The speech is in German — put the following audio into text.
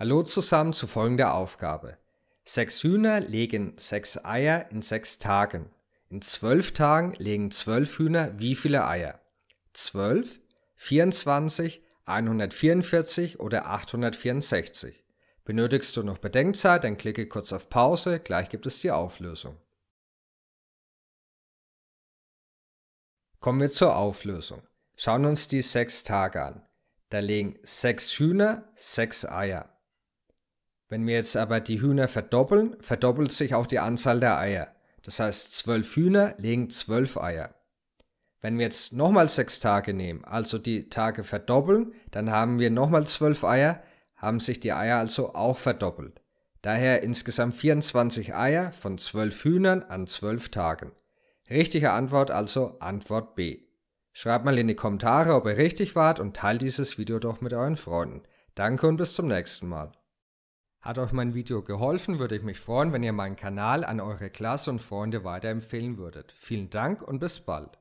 Hallo zusammen zu folgender Aufgabe. Sechs Hühner legen sechs Eier in sechs Tagen. In zwölf Tagen legen zwölf Hühner wie viele Eier? 12, 24, 144 oder 864. Benötigst du noch Bedenkzeit, dann klicke kurz auf Pause, gleich gibt es die Auflösung. Kommen wir zur Auflösung. Schauen uns die sechs Tage an. Da legen sechs Hühner sechs Eier. Wenn wir jetzt aber die Hühner verdoppeln, verdoppelt sich auch die Anzahl der Eier. Das heißt, zwölf Hühner legen zwölf Eier. Wenn wir jetzt nochmal sechs Tage nehmen, also die Tage verdoppeln, dann haben wir nochmal zwölf Eier, haben sich die Eier also auch verdoppelt. Daher insgesamt 24 Eier von zwölf Hühnern an zwölf Tagen. Richtige Antwort also Antwort B. Schreibt mal in die Kommentare, ob ihr richtig wart und teilt dieses Video doch mit euren Freunden. Danke und bis zum nächsten Mal. Hat euch mein Video geholfen, würde ich mich freuen, wenn ihr meinen Kanal an eure Klasse und Freunde weiterempfehlen würdet. Vielen Dank und bis bald.